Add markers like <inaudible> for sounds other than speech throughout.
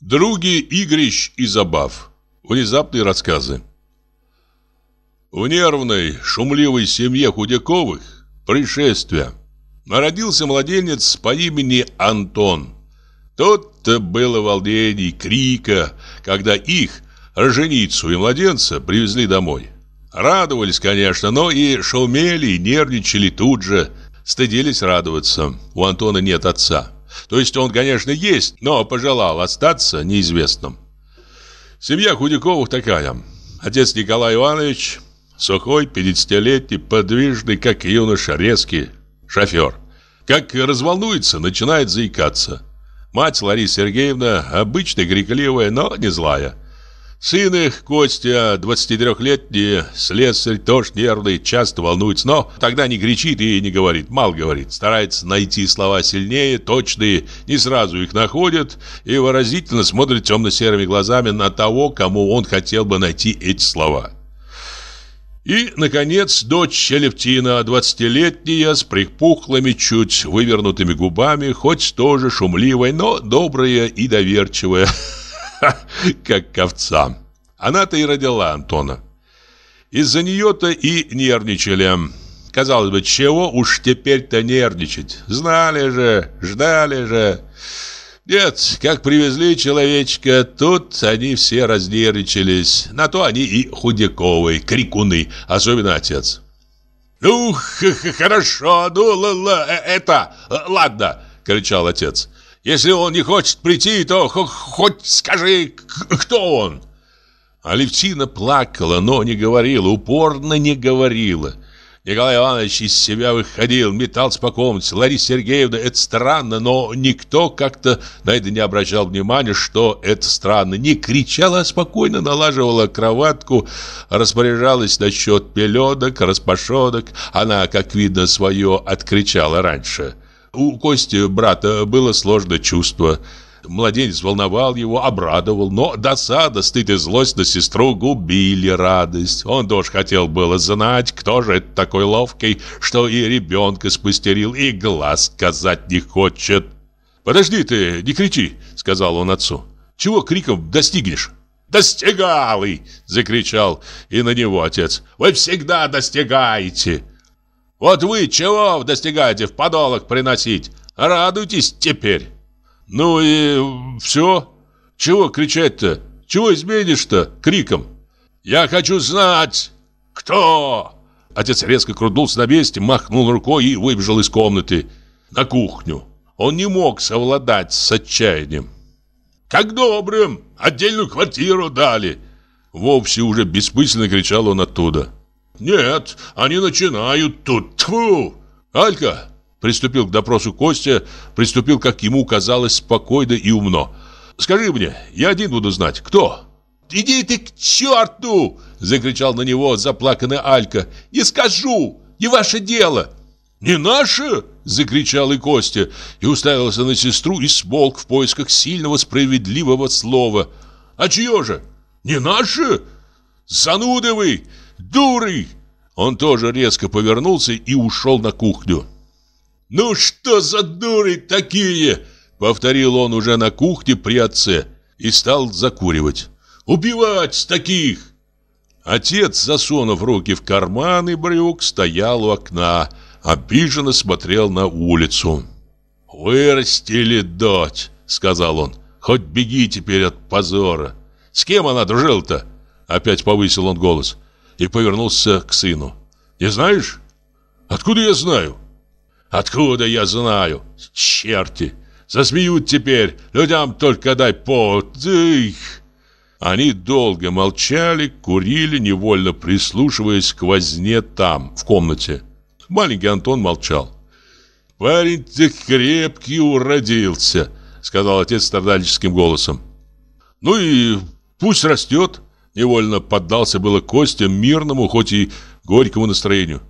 Други игрищ и забав. Внезапные рассказы. В нервной, шумливой семье Худяковых пришествие. Народился младенец по имени Антон. Тут-то было волнений, крика, когда их, роженицу и младенца, привезли домой. Радовались, конечно, но и шумели, и нервничали тут же, стыдились радоваться. У Антона нет отца. То есть он, конечно, есть, но пожелал остаться неизвестным. Семья Худяковых такая. Отец Николай Иванович, сухой, 50-летний, подвижный, как юноша, резкий шофер. Как разволнуется, начинает заикаться. Мать Лариса Сергеевна обычная, крикливая, но не злая. Сын их, Костя, 23-летний, слесарь, тоже нервный, часто волнуется, но тогда не кричит и не говорит, мало говорит. Старается найти слова сильнее, точные, не сразу их находит и выразительно смотрит темно-серыми глазами на того, кому он хотел бы найти эти слова. И, наконец, дочь Челептина, 20-летняя, с припухлыми, чуть вывернутыми губами, хоть тоже шумливой, но добрая и доверчивая. Ха, <laughs> как овца. Она-то и родила Антона. Из-за нее-то и нервничали. Казалось бы, чего уж теперь-то нервничать? Знали же, ждали же. Нет, как привезли человечка, тут они все разнервничались. На то они и худяковые, крикуны, особенно отец. «Ну, хорошо, ну, л -л э, это, э, ладно!» — кричал отец. Если он не хочет прийти, то хоть скажи, кто он!» Алевтина плакала, но не говорила, упорно не говорила. Николай Иванович из себя выходил, метался по комнате. Лариса Сергеевна, это странно, но никто как-то на это не обращал внимания, что это странно. Не кричала, а спокойно налаживала кроватку, распоряжалась насчет пеленок, распашонок. Она, как видно, свое откричала раньше. У Кости, брата, было сложное чувство. Младенец волновал его, обрадовал, но досада, стыд и злость на сестру губили радость. Он тоже хотел было знать, кто же это такой ловкий, что и ребенка спастерил, и глаз сказать не хочет. «Подожди ты, не кричи», — сказал он отцу. «Чего криком достигнешь?» «Достигалый!» — закричал и на него отец. «Вы всегда достигаете!» Вот вы чего достигаете в подолок приносить? Радуйтесь теперь. Ну и все. Чего кричать-то? Чего изменишь-то криком? Я хочу знать, кто... Отец резко крутнулся на месте, махнул рукой и выбежал из комнаты на кухню. Он не мог совладать с отчаянием. «Как добрым! Отдельную квартиру дали!» Вовсе уже бессмысленно кричал он оттуда. Нет, они начинают тут. Тьфу! Алька!» Приступил к допросу Костя, приступил, как ему казалось, спокойно и умно. «Скажи мне, я один буду знать, кто?» «Иди ты к черту!» — закричал на него заплаканный Алька. «Не скажу! Не ваше дело!» «Не наше?» — закричал и Костя, и уставился на сестру и смолк в поисках сильного справедливого слова. «А чье же? Не наше? занудовый! дуры!» Он тоже резко повернулся и ушел на кухню. «Ну что за дуры такие?» Повторил он уже на кухне при отце и стал закуривать. «Убивать таких!» Отец, засунув руки в карманы брюк, стоял у окна, обиженно смотрел на улицу. «Вырастили дочь», — сказал он. «Хоть беги теперь от позора». «С кем она дружила-то?» — опять повысил он голос и повернулся к сыну. «Не знаешь? Откуда я знаю?» «Откуда я знаю? Черти! Засмеют теперь! Людям только дай повод! Их!» Они долго молчали, курили, невольно прислушиваясь к возне там, в комнате. Маленький Антон молчал. «Парень ты крепкий уродился», — сказал отец страдальческим голосом. «Ну и пусть растет», Невольно поддался было Костя мирному, хоть и горькому настроению.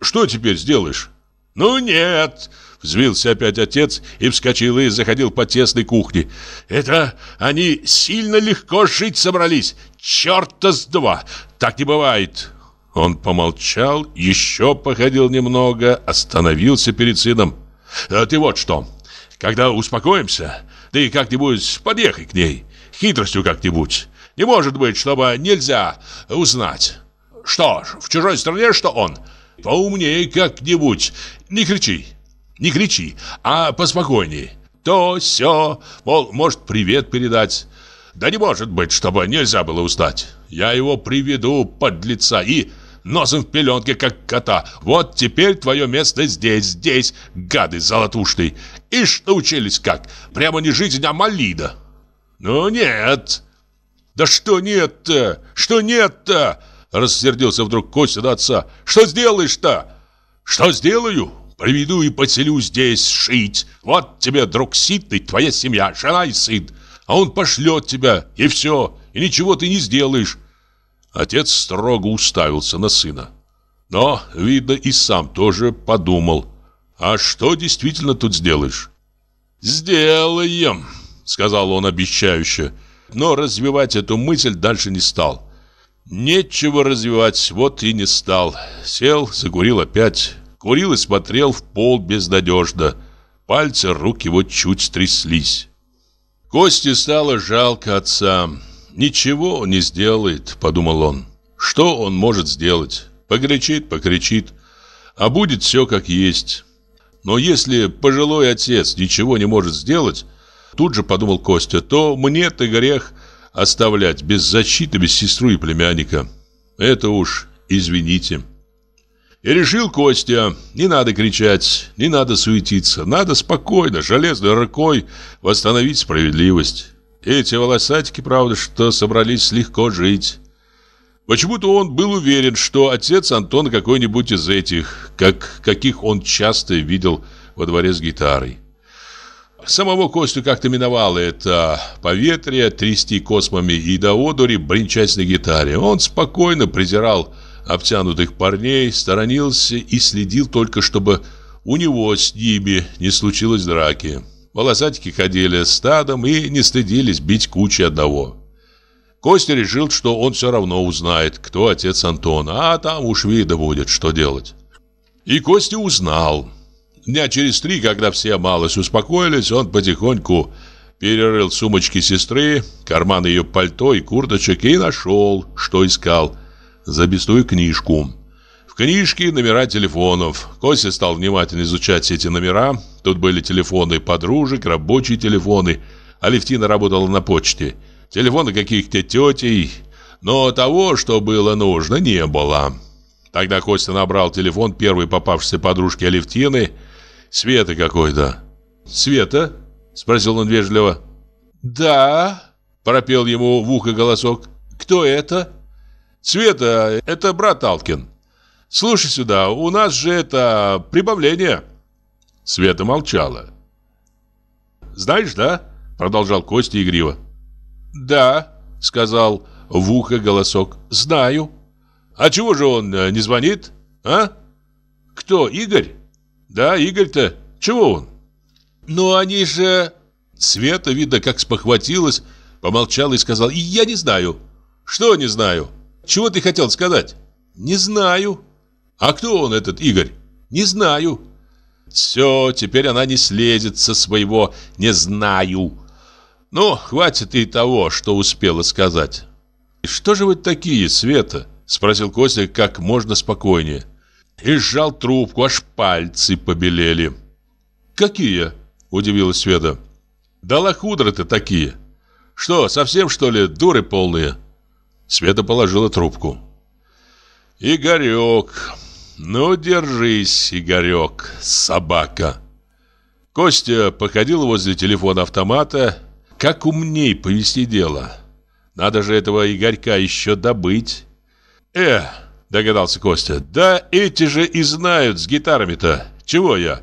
«Что теперь сделаешь?» «Ну нет!» — взвился опять отец и вскочил и заходил по тесной кухне. «Это они сильно легко жить собрались! Черта с два! Так не бывает!» Он помолчал, еще походил немного, остановился перед сыном. «А ты вот что! Когда успокоимся, ты как-нибудь подъехай к ней, хитростью как-нибудь. Не может быть, чтобы нельзя узнать. Что ж, в чужой стране что он? Поумнее как-нибудь. Не кричи, не кричи, а поспокойней. То, все, мол, может привет передать. Да не может быть, чтобы нельзя было узнать. Я его приведу под лица и носом в пеленке, как кота. Вот теперь твое место здесь, здесь, гады золотушные. И что учились как? Прямо не жизнь, а молида. Ну нет, «Да что нет-то? Что нет-то?» Рассердился вдруг Костя до отца. «Что сделаешь-то?» «Что сделаю? Приведу и поселю здесь шить. Вот тебе, друг Ситный, твоя семья, жена и сын. А он пошлет тебя, и все, и ничего ты не сделаешь». Отец строго уставился на сына. Но, видно, и сам тоже подумал. «А что действительно тут сделаешь?» «Сделаем», — сказал он обещающе но развивать эту мысль дальше не стал. Нечего развивать, вот и не стал. Сел, закурил опять. Курил и смотрел в пол безнадежно. Пальцы рук его чуть тряслись. Кости стало жалко отца. «Ничего он не сделает», — подумал он. «Что он может сделать? Покричит, покричит, а будет все как есть». Но если пожилой отец ничего не может сделать, Тут же подумал Костя, то мне-то грех оставлять без защиты, без сестру и племянника. Это уж извините. И решил Костя, не надо кричать, не надо суетиться, надо спокойно, железной рукой восстановить справедливость. Эти волосатики, правда, что собрались легко жить. Почему-то он был уверен, что отец Антон какой-нибудь из этих, как каких он часто видел во дворе с гитарой. Самого Костю как-то миновало это поветрие, трясти космами и до одури бренчать на гитаре. Он спокойно презирал обтянутых парней, сторонился и следил только, чтобы у него с ними не случилось драки. Волосатики ходили стадом и не стыдились бить кучи одного. Костя решил, что он все равно узнает, кто отец Антона, а там уж видно будет, что делать. И Костя узнал. Дня через три, когда все малость успокоились, он потихоньку перерыл сумочки сестры, карман ее пальто и курточек и нашел, что искал. Забестую книжку. В книжке номера телефонов. Костя стал внимательно изучать эти номера. Тут были телефоны подружек, рабочие телефоны. Алевтина работала на почте. Телефоны каких-то тетей. Но того, что было нужно, не было. Тогда Костя набрал телефон первой попавшейся подружки Алевтины – Света какой-то». «Света?» — спросил он вежливо. «Да», — пропел ему в ухо голосок. «Кто это?» «Света, это брат Алкин. Слушай сюда, у нас же это прибавление». Света молчала. «Знаешь, да?» — продолжал Костя игриво. «Да», — сказал в ухо голосок. «Знаю». «А чего же он э, не звонит, а?» «Кто, Игорь?» Да, Игорь-то, чего он? Ну, они же... Света, видно, как спохватилась, помолчала и сказала, я не знаю. Что не знаю? Чего ты хотел сказать? Не знаю. А кто он этот Игорь? Не знаю. Все, теперь она не слезет со своего «не знаю». Ну, хватит и того, что успела сказать. «Что же вы такие, Света?» – спросил Костя как можно спокойнее и сжал трубку, аж пальцы побелели. «Какие?» – удивилась Света. «Да лохудры-то такие. Что, совсем, что ли, дуры полные?» Света положила трубку. «Игорек, ну держись, Игорек, собака!» Костя походил возле телефона автомата. Как умней повести дело. Надо же этого Игорька еще добыть. «Э!» догадался Костя. «Да эти же и знают с гитарами-то. Чего я?»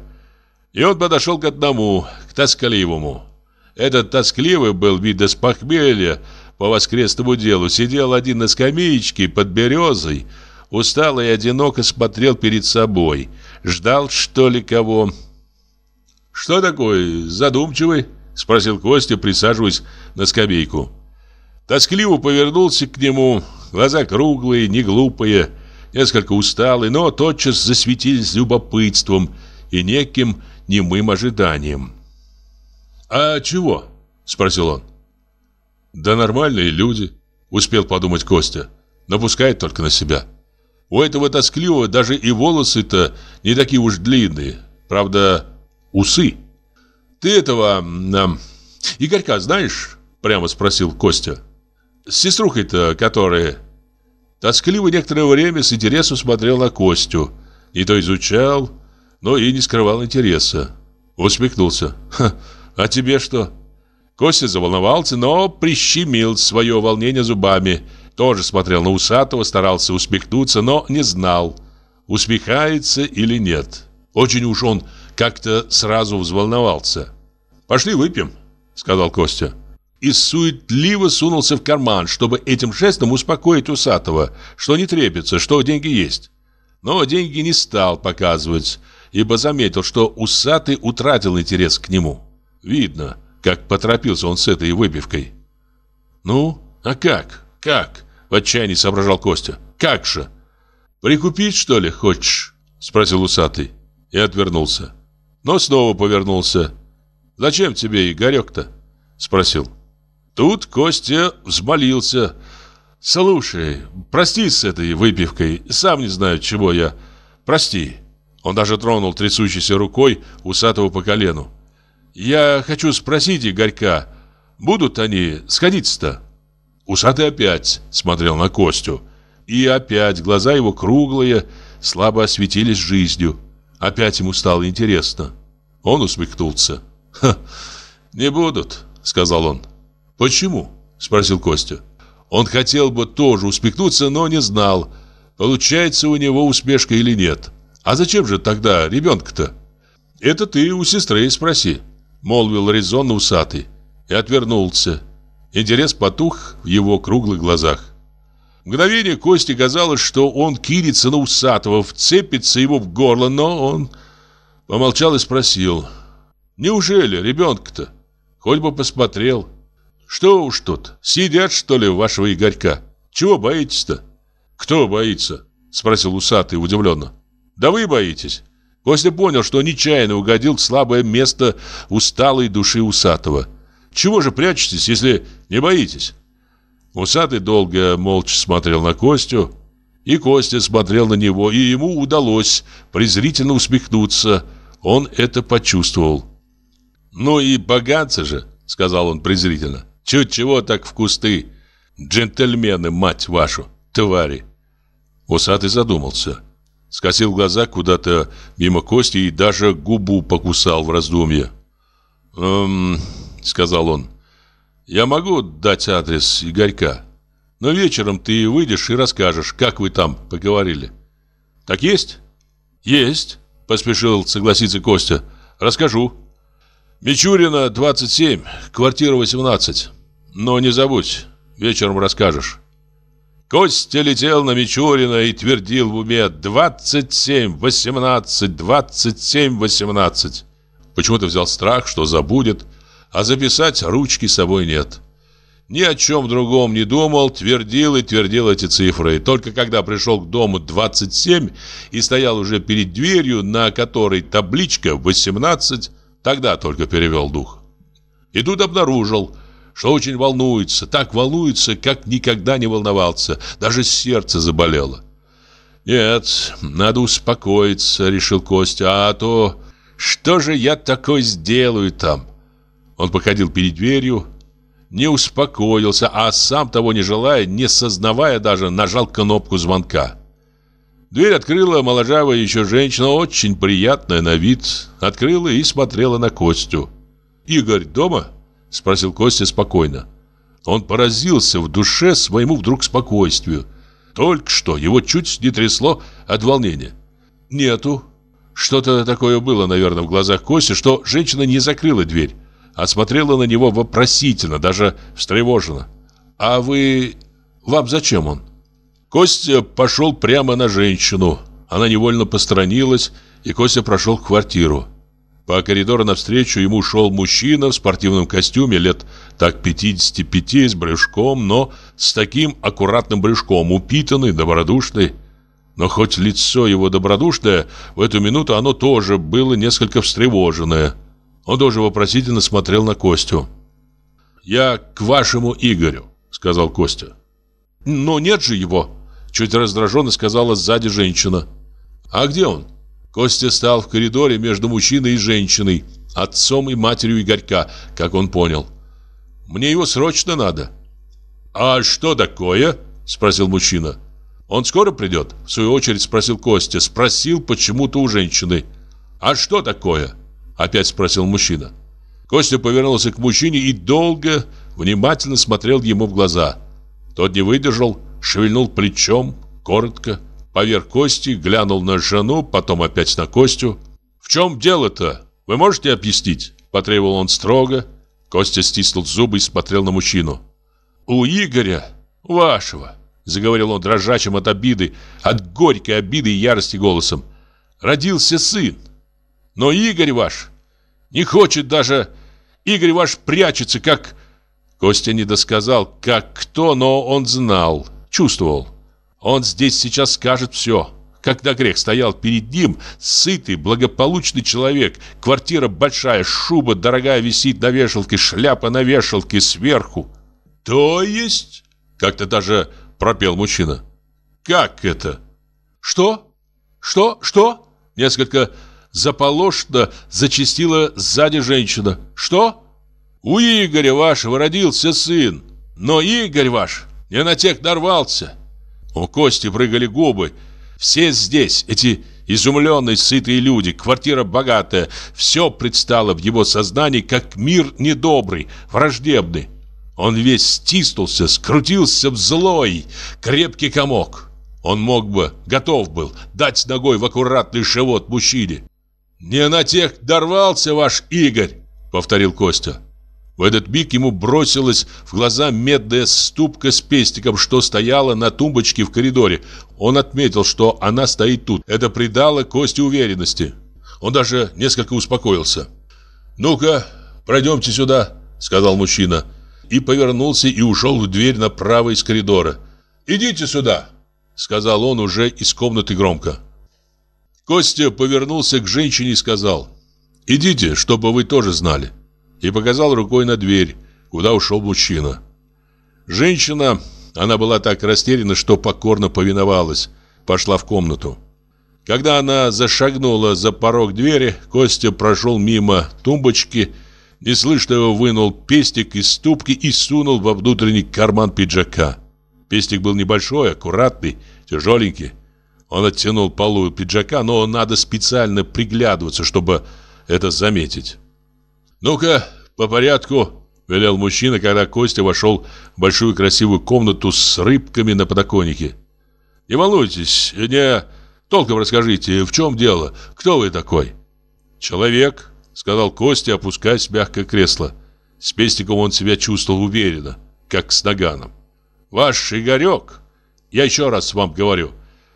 И он подошел к одному, к тоскливому. Этот тоскливый был вида с похмелья по воскресному делу. Сидел один на скамеечке под березой, устал и одиноко смотрел перед собой. Ждал, что ли, кого. «Что такое, задумчивый?» — спросил Костя, присаживаясь на скамейку. Тоскливо повернулся к нему, глаза круглые, не глупые, несколько усталые, но тотчас засветились любопытством и неким немым ожиданием. «А чего?» – спросил он. «Да нормальные люди», – успел подумать Костя, напускает только на себя. У этого тоскливого даже и волосы-то не такие уж длинные, правда, усы. «Ты этого... Э, Игорька знаешь?» – прямо спросил Костя. С сеструхой-то, которая... Тоскливо некоторое время с интересом смотрел на Костю. И то изучал, но и не скрывал интереса. Усмехнулся. «Ха, а тебе что?» Костя заволновался, но прищемил свое волнение зубами. Тоже смотрел на Усатого, старался усмехнуться, но не знал, усмехается или нет. Очень уж он как-то сразу взволновался. «Пошли выпьем», — сказал Костя и суетливо сунулся в карман, чтобы этим жестом успокоить Усатого, что не трепится, что деньги есть. Но деньги не стал показывать, ибо заметил, что Усатый утратил интерес к нему. Видно, как поторопился он с этой выпивкой. «Ну, а как? Как?» – в отчаянии соображал Костя. «Как же?» «Прикупить, что ли, хочешь?» – спросил Усатый. И отвернулся. Но снова повернулся. «Зачем тебе, Игорек-то?» – спросил. Тут Костя взмолился. «Слушай, прости с этой выпивкой, сам не знаю, чего я. Прости». Он даже тронул трясущейся рукой усатого по колену. «Я хочу спросить Игорька, будут они сходиться-то?» Усатый опять смотрел на Костю. И опять глаза его круглые, слабо осветились жизнью. Опять ему стало интересно. Он усмехнулся. «Ха, не будут», — сказал он. «Почему?» – спросил Костя. Он хотел бы тоже усмехнуться, но не знал, получается у него успешка или нет. «А зачем же тогда ребенка-то?» «Это ты у сестры и спроси», – молвил резонно усатый. И отвернулся. Интерес потух в его круглых глазах. В мгновение Косте казалось, что он кинется на усатого, вцепится его в горло, но он помолчал и спросил. «Неужели ребенка-то? Хоть бы посмотрел». Что уж тут, сидят, что ли, вашего Игорька? Чего боитесь-то? Кто боится? Спросил усатый удивленно. Да вы боитесь. Костя понял, что нечаянно угодил в слабое место усталой души усатого. Чего же прячетесь, если не боитесь? Усатый долго молча смотрел на Костю, и Костя смотрел на него, и ему удалось презрительно усмехнуться. Он это почувствовал. «Ну и богатцы же», — сказал он презрительно. Чуть чего так в кусты. Джентльмены, мать вашу, твари. Усатый задумался. Скосил глаза куда-то мимо кости и даже губу покусал в раздумье. «Эм...» — сказал он. «Я могу дать адрес Игорька, но вечером ты выйдешь и расскажешь, как вы там поговорили». «Так есть?» «Есть», — поспешил согласиться Костя. «Расскажу». Мичурина, 27, квартира 18. Но не забудь, вечером расскажешь. Костя летел на Мичурина и твердил в уме 27, 18, 27, 18. Почему-то взял страх, что забудет, а записать ручки с собой нет. Ни о чем другом не думал, твердил и твердил эти цифры. И только когда пришел к дому 27 и стоял уже перед дверью, на которой табличка 18, Тогда только перевел дух. И тут обнаружил, что очень волнуется, так волнуется, как никогда не волновался, даже сердце заболело. «Нет, надо успокоиться», — решил Костя, «а то что же я такое сделаю там?» Он походил перед дверью, не успокоился, а сам того не желая, не сознавая даже, нажал кнопку звонка. Дверь открыла моложавая еще женщина, очень приятная на вид. Открыла и смотрела на Костю. «Игорь дома?» – спросил Костя спокойно. Он поразился в душе своему вдруг спокойствию. Только что его чуть не трясло от волнения. «Нету». Что-то такое было, наверное, в глазах Кости, что женщина не закрыла дверь, а смотрела на него вопросительно, даже встревоженно. «А вы... вам зачем он?» Костя пошел прямо на женщину. Она невольно посторонилась, и Костя прошел в квартиру. По коридору навстречу ему шел мужчина в спортивном костюме лет так 55 с брюшком, но с таким аккуратным брюшком, упитанный, добродушный. Но хоть лицо его добродушное, в эту минуту оно тоже было несколько встревоженное. Он тоже вопросительно смотрел на Костю. «Я к вашему Игорю», — сказал Костя. «Но нет же его», Чуть раздраженно сказала сзади женщина. «А где он?» Костя стал в коридоре между мужчиной и женщиной, отцом и матерью Игорька, как он понял. «Мне его срочно надо». «А что такое?» – спросил мужчина. «Он скоро придет?» – в свою очередь спросил Костя. Спросил почему-то у женщины. «А что такое?» – опять спросил мужчина. Костя повернулся к мужчине и долго, внимательно смотрел ему в глаза. Тот не выдержал шевельнул плечом, коротко, поверх кости, глянул на жену, потом опять на Костю. «В чем дело-то? Вы можете объяснить?» – потребовал он строго. Костя стиснул зубы и смотрел на мужчину. «У Игоря, вашего», – заговорил он дрожащим от обиды, от горькой обиды и ярости голосом, – «родился сын. Но Игорь ваш не хочет даже... Игорь ваш прячется, как...» Костя не досказал, как кто, но он знал чувствовал. Он здесь сейчас скажет все. Когда грех стоял перед ним, сытый, благополучный человек, квартира большая, шуба дорогая висит на вешалке, шляпа на вешалке сверху. «То есть?» — как-то даже пропел мужчина. «Как это?» «Что? Что? Что?» Несколько заполошно зачастила сзади женщина. «Что?» «У Игоря вашего родился сын, но Игорь ваш я на тех нарвался. У Кости прыгали губы. Все здесь, эти изумленные, сытые люди, квартира богатая. Все предстало в его сознании, как мир недобрый, враждебный. Он весь стиснулся, скрутился в злой, крепкий комок. Он мог бы, готов был, дать ногой в аккуратный живот мужчине. «Не на тех дорвался ваш Игорь», — повторил Костя. В этот миг ему бросилась в глаза медная ступка с пестиком, что стояла на тумбочке в коридоре. Он отметил, что она стоит тут. Это придало Косте уверенности. Он даже несколько успокоился. «Ну-ка, пройдемте сюда», — сказал мужчина. И повернулся и ушел в дверь направо из коридора. «Идите сюда», — сказал он уже из комнаты громко. Костя повернулся к женщине и сказал, «Идите, чтобы вы тоже знали» и показал рукой на дверь, куда ушел мужчина. Женщина, она была так растеряна, что покорно повиновалась, пошла в комнату. Когда она зашагнула за порог двери, Костя прошел мимо тумбочки, неслышно вынул пестик из ступки и сунул во внутренний карман пиджака. Пестик был небольшой, аккуратный, тяжеленький. Он оттянул полу пиджака, но надо специально приглядываться, чтобы это заметить. «Ну-ка, по порядку!» – велел мужчина, когда Костя вошел в большую красивую комнату с рыбками на подоконнике. «Не волнуйтесь, не... Толком расскажите, в чем дело? Кто вы такой?» «Человек», — сказал Костя, опускаясь в мягкое кресло. С пестиком он себя чувствовал уверенно, как с наганом. «Ваш Игорек, я еще раз вам говорю,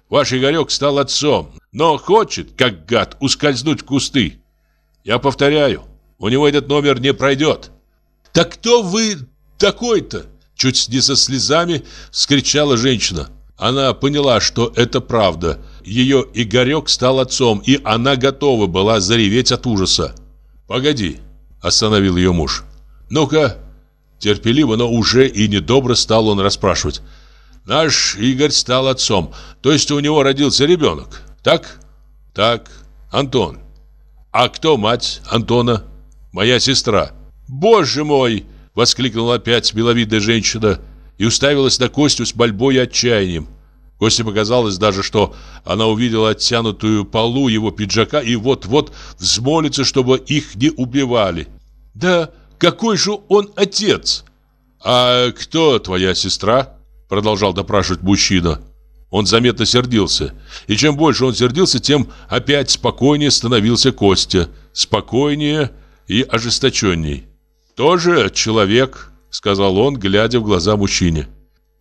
ваш Игорек стал отцом, но хочет, как гад, ускользнуть в кусты. Я повторяю, у него этот номер не пройдет. Так кто вы такой-то? Чуть не со слезами вскричала женщина. Она поняла, что это правда. Ее Игорек стал отцом, и она готова была зареветь от ужаса. «Погоди», – остановил ее муж. «Ну-ка». Терпеливо, но уже и недобро стал он расспрашивать. «Наш Игорь стал отцом, то есть у него родился ребенок, так?» «Так, Антон». «А кто мать Антона?» моя сестра. Боже мой! Воскликнула опять беловидная женщина и уставилась на Костю с больбой и отчаянием. Косте показалось даже, что она увидела оттянутую полу его пиджака и вот-вот взмолится, чтобы их не убивали. «Да какой же он отец?» «А кто твоя сестра?» – продолжал допрашивать мужчина. Он заметно сердился. И чем больше он сердился, тем опять спокойнее становился Костя. Спокойнее – и ожесточенней. «Тоже человек», — сказал он, глядя в глаза мужчине.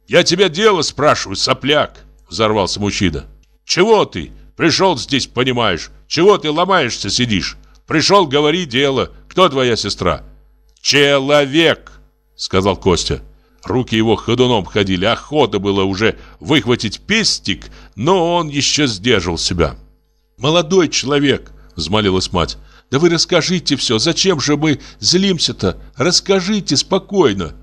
«Я тебя дело спрашиваю, сопляк!» — взорвался мужчина. «Чего ты? Пришел здесь, понимаешь? Чего ты ломаешься, сидишь? Пришел, говори дело. Кто твоя сестра?» «Человек!» — сказал Костя. Руки его ходуном ходили, охота было уже выхватить пестик, но он еще сдерживал себя. «Молодой человек!» — взмолилась мать. Да вы расскажите все, зачем же мы злимся-то? Расскажите спокойно.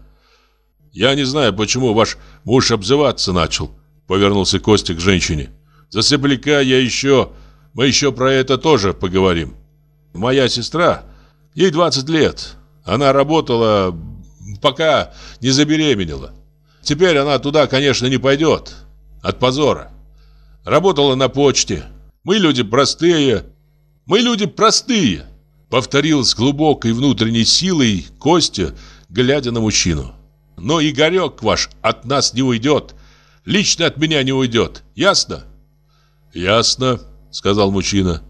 Я не знаю, почему ваш муж обзываться начал, повернулся Костя к женщине. За сопляка я еще, мы еще про это тоже поговорим. Моя сестра, ей 20 лет, она работала, пока не забеременела. Теперь она туда, конечно, не пойдет, от позора. Работала на почте. Мы люди простые, мы люди простые, повторил с глубокой внутренней силой Костя, глядя на мужчину. Но Игорек ваш от нас не уйдет. Лично от меня не уйдет. Ясно? Ясно, сказал мужчина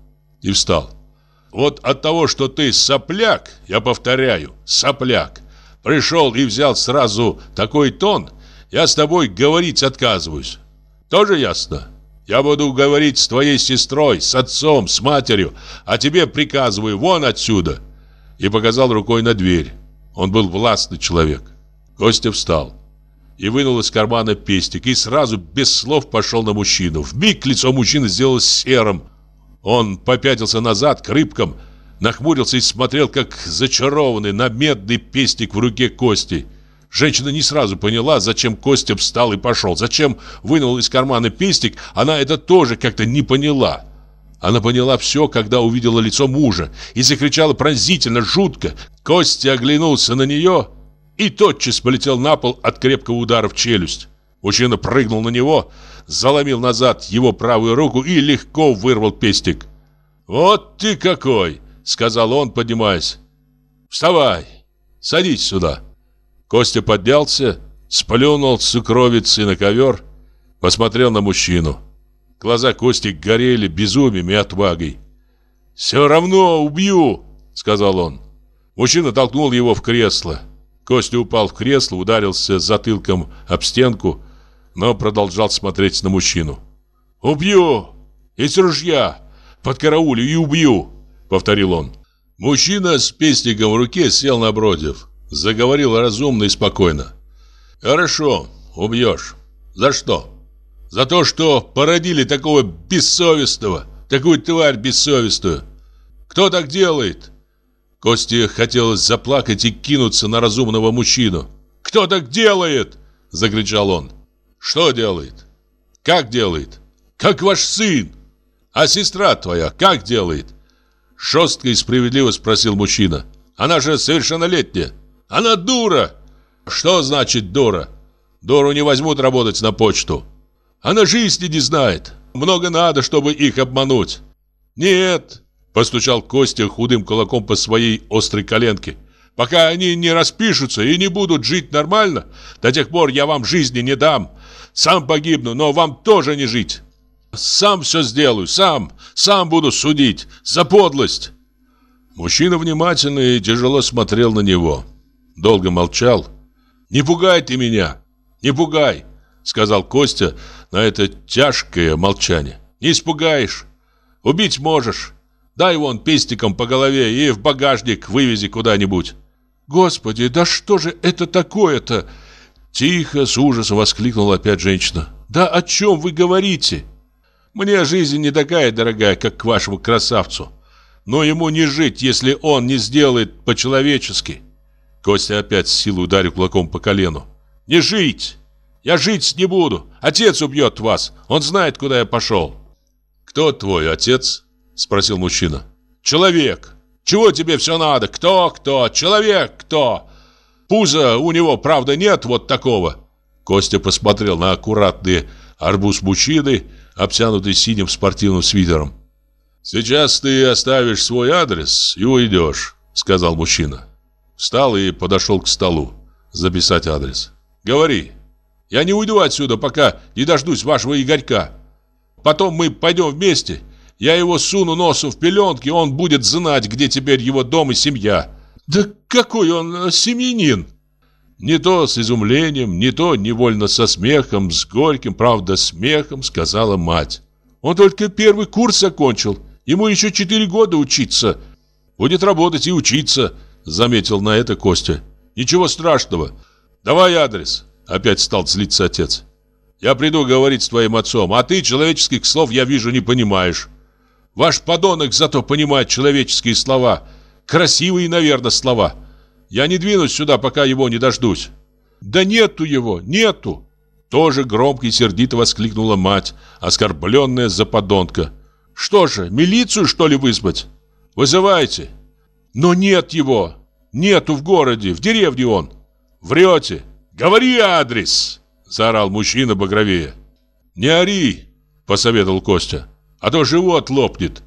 и встал. Вот от того, что ты сопляк, я повторяю, сопляк, пришел и взял сразу такой тон, я с тобой говорить отказываюсь. Тоже ясно? Я буду говорить с твоей сестрой, с отцом, с матерью, а тебе приказываю вон отсюда!» И показал рукой на дверь. Он был властный человек. Костя встал и вынул из кармана пестик и сразу без слов пошел на мужчину. Вмиг лицо мужчины сделалось серым. Он попятился назад к рыбкам, нахмурился и смотрел, как зачарованный, на медный пестик в руке Кости. Женщина не сразу поняла, зачем Костя встал и пошел, зачем вынул из кармана пестик, она это тоже как-то не поняла. Она поняла все, когда увидела лицо мужа и закричала пронзительно, жутко. Костя оглянулся на нее и тотчас полетел на пол от крепкого удара в челюсть. Мужчина прыгнул на него, заломил назад его правую руку и легко вырвал пестик. «Вот ты какой!» — сказал он, поднимаясь. «Вставай! Садись сюда!» Костя поднялся, сплюнул сукровицы на ковер, посмотрел на мужчину. Глаза Кости горели безумием и отвагой. «Все равно убью!» — сказал он. Мужчина толкнул его в кресло. Костя упал в кресло, ударился затылком об стенку, но продолжал смотреть на мужчину. «Убью! Из ружья! Под караулю и убью!» — повторил он. Мужчина с пестиком в руке сел на напротив. Заговорил разумно и спокойно. Хорошо, убьешь. За что? За то, что породили такого бессовестного, такую тварь бессовестную. Кто так делает? Косте хотелось заплакать и кинуться на разумного мужчину. «Кто так делает?» – закричал он. «Что делает? Как делает? Как ваш сын? А сестра твоя как делает?» Жестко и справедливо спросил мужчина. «Она же совершеннолетняя». Она дура. Что значит дура? Дуру не возьмут работать на почту. Она жизни не знает. Много надо, чтобы их обмануть. Нет, постучал Костя худым кулаком по своей острой коленке. Пока они не распишутся и не будут жить нормально, до тех пор я вам жизни не дам. Сам погибну, но вам тоже не жить. Сам все сделаю, сам, сам буду судить за подлость. Мужчина внимательно и тяжело смотрел на него. Долго молчал. «Не пугай ты меня! Не пугай!» Сказал Костя на это тяжкое молчание. «Не испугаешь! Убить можешь! Дай вон пестиком по голове и в багажник вывези куда-нибудь!» «Господи, да что же это такое-то?» Тихо, с ужасом воскликнула опять женщина. «Да о чем вы говорите?» «Мне жизнь не такая дорогая, как к вашему красавцу. Но ему не жить, если он не сделает по-человечески. Костя опять с силой ударил кулаком по колену. «Не жить! Я жить не буду! Отец убьет вас! Он знает, куда я пошел!» «Кто твой отец?» – спросил мужчина. «Человек! Чего тебе все надо? Кто, кто? Человек, кто? Пуза у него, правда, нет вот такого!» Костя посмотрел на аккуратный арбуз мужчины, обтянутый синим спортивным свитером. «Сейчас ты оставишь свой адрес и уйдешь», – сказал мужчина. Встал и подошел к столу. Записать адрес. «Говори. Я не уйду отсюда, пока не дождусь вашего Игорька. Потом мы пойдем вместе. Я его суну носу в пеленки, он будет знать, где теперь его дом и семья». «Да какой он э, семьянин!» Не то с изумлением, не то невольно со смехом, с горьким, правда, смехом, сказала мать. Он только первый курс окончил. Ему еще четыре года учиться. Будет работать и учиться. Заметил на это Костя. Ничего страшного. Давай адрес. Опять стал злиться отец. Я приду говорить с твоим отцом, а ты человеческих слов, я вижу, не понимаешь. Ваш подонок зато понимает человеческие слова. Красивые, наверное, слова. Я не двинусь сюда, пока его не дождусь. Да нету его, нету. Тоже громко и сердито воскликнула мать, оскорбленная за подонка. Что же, милицию что ли вызвать? Вызывайте. Но нет его. Нету в городе, в деревне он. Врете. Говори адрес, заорал мужчина багровее. Не ори, посоветовал Костя, а то живот лопнет.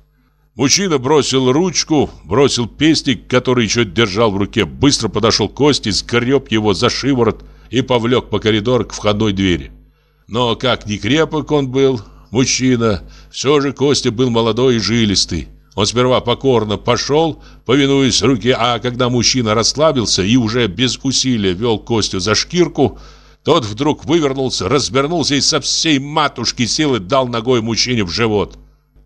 Мужчина бросил ручку, бросил пестик, который еще держал в руке, быстро подошел к Косте, сгреб его за шиворот и повлек по коридору к входной двери. Но как ни крепок он был, мужчина, все же Костя был молодой и жилистый. Он сперва покорно пошел, повинуясь руке, а когда мужчина расслабился и уже без усилия вел Костю за шкирку, тот вдруг вывернулся, развернулся и со всей матушки силы дал ногой мужчине в живот.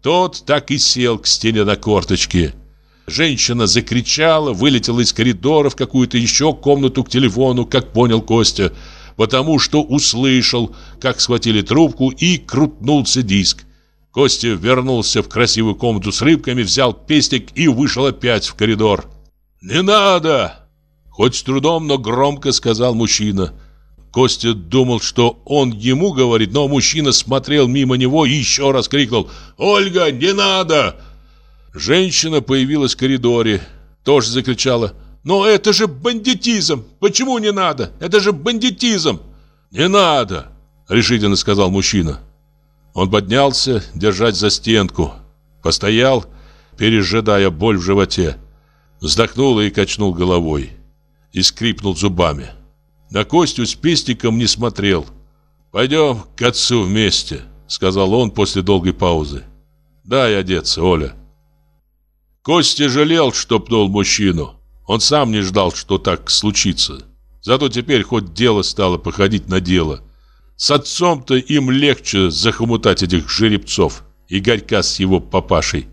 Тот так и сел к стене на корточке. Женщина закричала, вылетела из коридора в какую-то еще комнату к телефону, как понял Костя, потому что услышал, как схватили трубку и крутнулся диск. Костя вернулся в красивую комнату с рыбками, взял пестик и вышел опять в коридор. «Не надо!» Хоть с трудом, но громко сказал мужчина. Костя думал, что он ему говорит, но мужчина смотрел мимо него и еще раз крикнул «Ольга, не надо!» Женщина появилась в коридоре, тоже закричала «Но это же бандитизм! Почему не надо? Это же бандитизм!» «Не надо!» — решительно сказал мужчина. Он поднялся, держась за стенку, постоял, пережидая боль в животе, вздохнул и качнул головой, и скрипнул зубами. На Костю с пестиком не смотрел. «Пойдем к отцу вместе», — сказал он после долгой паузы. «Дай одеться, Оля». Костя жалел, что пнул мужчину. Он сам не ждал, что так случится. Зато теперь хоть дело стало походить на дело — с отцом-то им легче захомутать этих жеребцов и Горька с его папашей.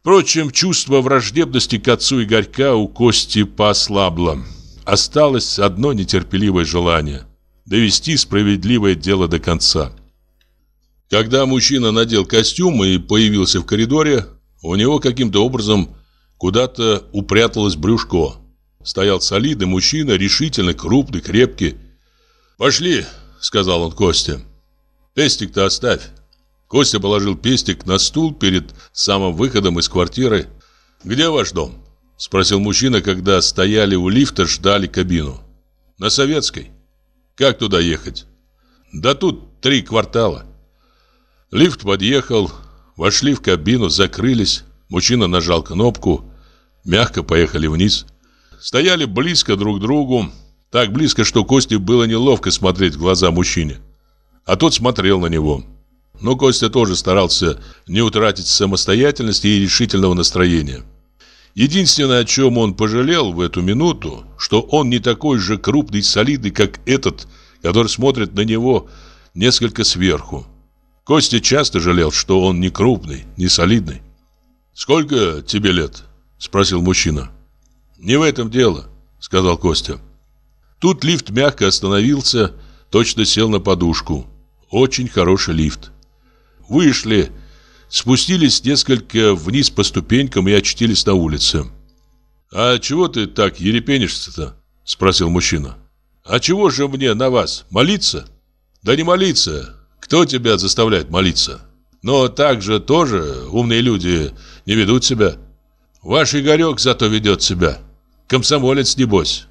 Впрочем, чувство враждебности к отцу Игорька у Кости послабло. Осталось одно нетерпеливое желание – довести справедливое дело до конца. Когда мужчина надел костюм и появился в коридоре, у него каким-то образом куда-то упряталось брюшко. Стоял солидный мужчина, решительно крупный, крепкий. «Пошли, сказал он Косте. «Пестик-то оставь». Костя положил пестик на стул перед самым выходом из квартиры. «Где ваш дом?» – спросил мужчина, когда стояли у лифта, ждали кабину. «На Советской». «Как туда ехать?» «Да тут три квартала». Лифт подъехал, вошли в кабину, закрылись. Мужчина нажал кнопку, мягко поехали вниз. Стояли близко друг к другу, так близко, что Косте было неловко смотреть в глаза мужчине. А тот смотрел на него. Но Костя тоже старался не утратить самостоятельности и решительного настроения. Единственное, о чем он пожалел в эту минуту, что он не такой же крупный и солидный, как этот, который смотрит на него несколько сверху. Костя часто жалел, что он не крупный, не солидный. «Сколько тебе лет?» – спросил мужчина. «Не в этом дело», – сказал Костя. Тут лифт мягко остановился, точно сел на подушку. Очень хороший лифт. Вышли, спустились несколько вниз по ступенькам и очутились на улице. «А чего ты так ерепенишься-то?» – спросил мужчина. «А чего же мне на вас? Молиться?» «Да не молиться. Кто тебя заставляет молиться?» «Но так же тоже умные люди не ведут себя. Ваш Игорек зато ведет себя. Комсомолец, небось.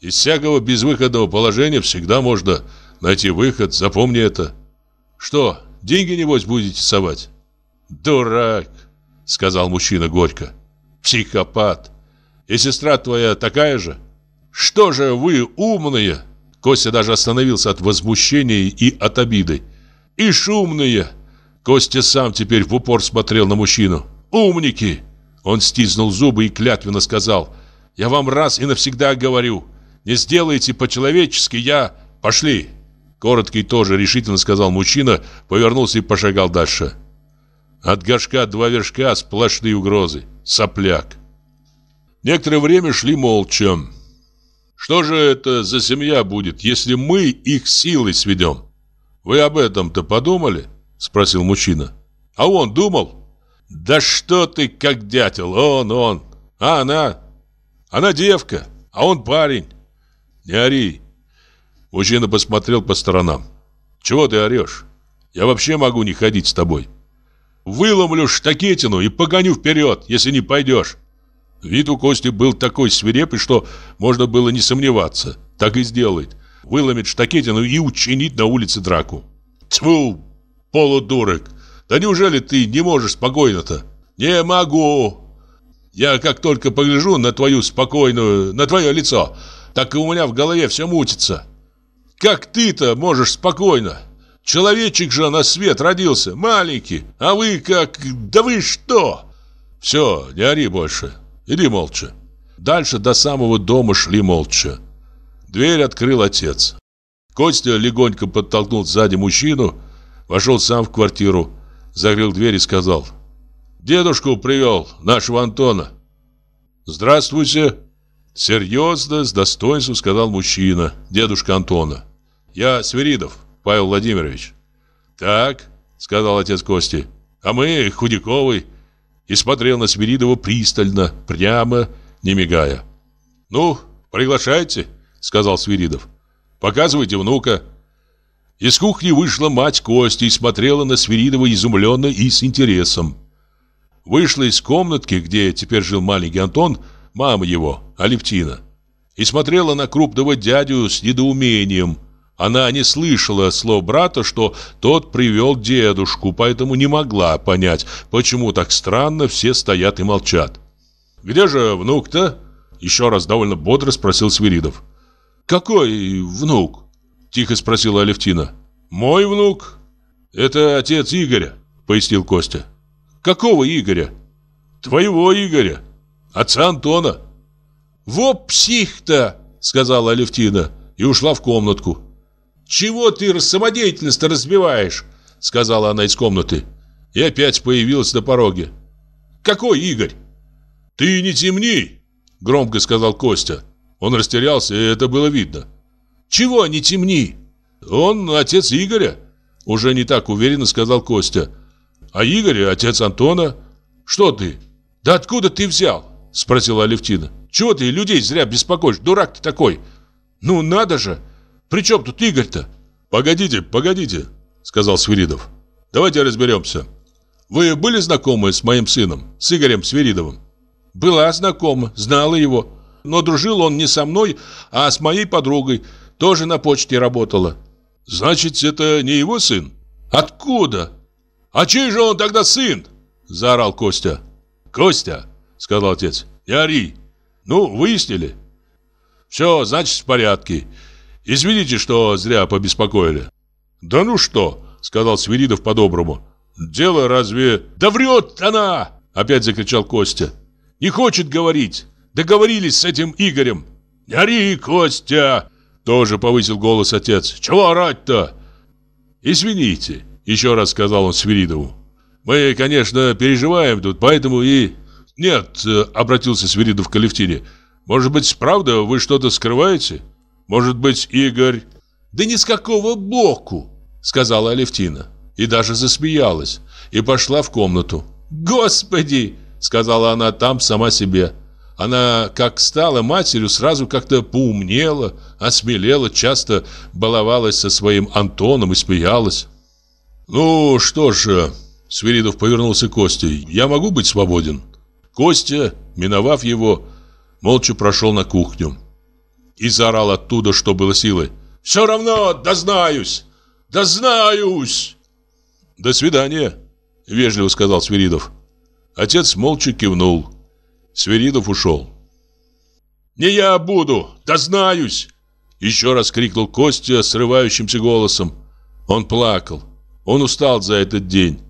Из всякого безвыходного положения всегда можно найти выход, запомни это. Что, деньги, небось, будете совать? Дурак, сказал мужчина горько. Психопат. И сестра твоя такая же? Что же вы умные? Костя даже остановился от возмущения и от обиды. И шумные. Костя сам теперь в упор смотрел на мужчину. «Умники!» Он стиснул зубы и клятвенно сказал «Я вам раз и навсегда говорю, не сделаете по-человечески, я... Пошли!» Короткий тоже решительно сказал мужчина, повернулся и пошагал дальше. От горшка два вершка сплошные угрозы. Сопляк. Некоторое время шли молча. «Что же это за семья будет, если мы их силой сведем?» «Вы об этом-то подумали?» — спросил мужчина. «А он думал?» «Да что ты как дятел, он, он, а она...» «Она девка, а он парень». «Не ори!» Мужчина посмотрел по сторонам. «Чего ты орешь? Я вообще могу не ходить с тобой. Выломлю штакетину и погоню вперед, если не пойдешь!» Вид у Кости был такой свирепый, что можно было не сомневаться. Так и сделает. Выломит штакетину и учинит на улице драку. «Тьфу, полудурок! Да неужели ты не можешь спокойно-то?» «Не могу! Я как только погляжу на твою спокойную, на твое лицо, так и у меня в голове все мутится. Как ты-то можешь спокойно? Человечек же на свет родился, маленький, а вы как... Да вы что? Все, не ори больше. Иди молча. Дальше до самого дома шли молча. Дверь открыл отец. Костя легонько подтолкнул сзади мужчину, вошел сам в квартиру, закрыл дверь и сказал. «Дедушку привел, нашего Антона». «Здравствуйте», Серьезно, с достоинством сказал мужчина, дедушка Антона. Я Свиридов, Павел Владимирович. Так, сказал отец Кости. А мы Худяковый. И смотрел на Свиридова пристально, прямо, не мигая. Ну, приглашайте, сказал Свиридов. Показывайте внука. Из кухни вышла мать Кости и смотрела на Свиридова изумленно и с интересом. Вышла из комнатки, где теперь жил маленький Антон, мама его, Алевтина. И смотрела на крупного дядю с недоумением. Она не слышала слов брата, что тот привел дедушку, поэтому не могла понять, почему так странно все стоят и молчат. «Где же внук-то?» – еще раз довольно бодро спросил Свиридов. «Какой внук?» – тихо спросила Алевтина. «Мой внук. Это отец Игоря», – пояснил Костя. «Какого Игоря?» «Твоего Игоря», отца Антона. «Во псих-то!» — сказала Алевтина и ушла в комнатку. «Чего ты самодеятельность-то разбиваешь?» — сказала она из комнаты. И опять появилась на пороге. «Какой Игорь?» «Ты не темни!» — громко сказал Костя. Он растерялся, и это было видно. «Чего не темни?» «Он отец Игоря», — уже не так уверенно сказал Костя. «А Игорь — отец Антона. Что ты? Да откуда ты взял?» — спросила Алевтина. «Чего ты людей зря беспокоишь? Дурак ты такой!» «Ну надо же! При чем тут Игорь-то?» «Погодите, погодите!» — сказал Свиридов. «Давайте разберемся. Вы были знакомы с моим сыном, с Игорем Свиридовым?» «Была знакома, знала его. Но дружил он не со мной, а с моей подругой. Тоже на почте работала». «Значит, это не его сын?» «Откуда?» «А чей же он тогда сын?» – заорал Костя. «Костя!» сказал отец. «Не Ну, выяснили?» «Все, значит, в порядке. Извините, что зря побеспокоили». «Да ну что!» — сказал Свиридов по-доброму. «Дело разве...» «Да врет она!» — опять закричал Костя. «Не хочет говорить! Договорились с этим Игорем!» «Не Костя!» — тоже повысил голос отец. «Чего орать-то?» «Извините!» — еще раз сказал он Свиридову. «Мы, конечно, переживаем тут, поэтому и «Нет», э, — обратился Свиридов к Алевтине, — «может быть, правда, вы что-то скрываете? Может быть, Игорь...» «Да ни с какого боку!» — сказала Алевтина. И даже засмеялась, и пошла в комнату. «Господи!» — сказала она там сама себе. Она, как стала матерью, сразу как-то поумнела, осмелела, часто баловалась со своим Антоном и смеялась. «Ну что ж...» э, — Свиридов повернулся к Косте. «Я могу быть свободен?» Костя, миновав его, молча прошел на кухню и заорал оттуда, что было силы. «Все равно, дознаюсь! Дознаюсь!» «До свидания!» — вежливо сказал Свиридов. Отец молча кивнул. Свиридов ушел. «Не я буду! Дознаюсь!» Еще раз крикнул Костя срывающимся голосом. Он плакал. Он устал за этот день.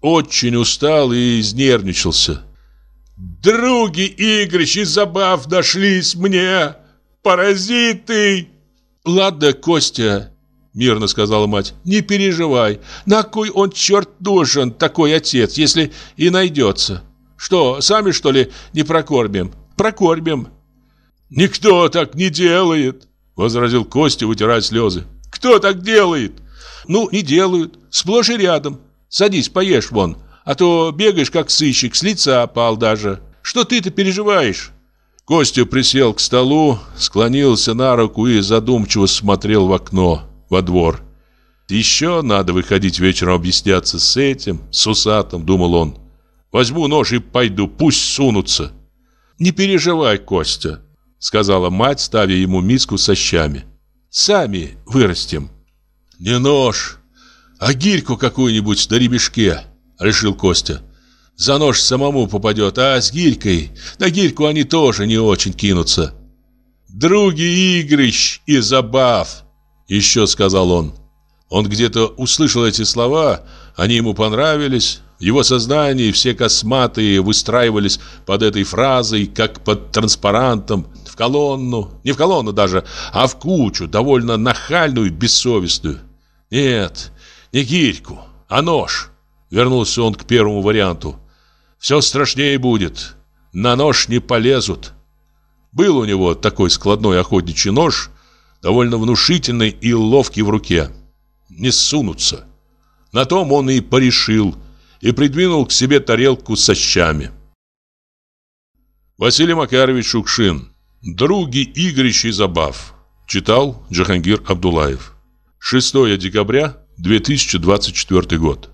Очень устал и изнервничался. Други игрищ и забав нашлись мне, паразиты!» «Ладно, Костя», — мирно сказала мать, — «не переживай. На кой он, черт, нужен такой отец, если и найдется? Что, сами, что ли, не прокормим? Прокормим». «Никто так не делает», — возразил Костя, вытирая слезы. «Кто так делает?» «Ну, не делают. Сплошь и рядом. Садись, поешь вон». А то бегаешь, как сыщик, с лица опал даже. Что ты-то переживаешь?» Костя присел к столу, склонился на руку и задумчиво смотрел в окно, во двор. «Еще надо выходить вечером объясняться с этим, с усатым», — думал он. «Возьму нож и пойду, пусть сунутся». «Не переживай, Костя», — сказала мать, ставя ему миску со щами. «Сами вырастем». «Не нож, а гирьку какую-нибудь на ремешке», решил Костя. За нож самому попадет, а с гирькой... На гирьку они тоже не очень кинутся. «Други игрищ и забав!» Еще сказал он. Он где-то услышал эти слова, они ему понравились. В его сознании все косматые выстраивались под этой фразой, как под транспарантом, в колонну, не в колонну даже, а в кучу, довольно нахальную и бессовестную. Нет, не гирьку, а нож. Вернулся он к первому варианту. «Все страшнее будет. На нож не полезут». Был у него такой складной охотничий нож, довольно внушительный и ловкий в руке. Не сунутся. На том он и порешил, и придвинул к себе тарелку со щами. Василий Макарович Шукшин. Други игрищ и забав. Читал Джахангир Абдулаев. 6 декабря 2024 год.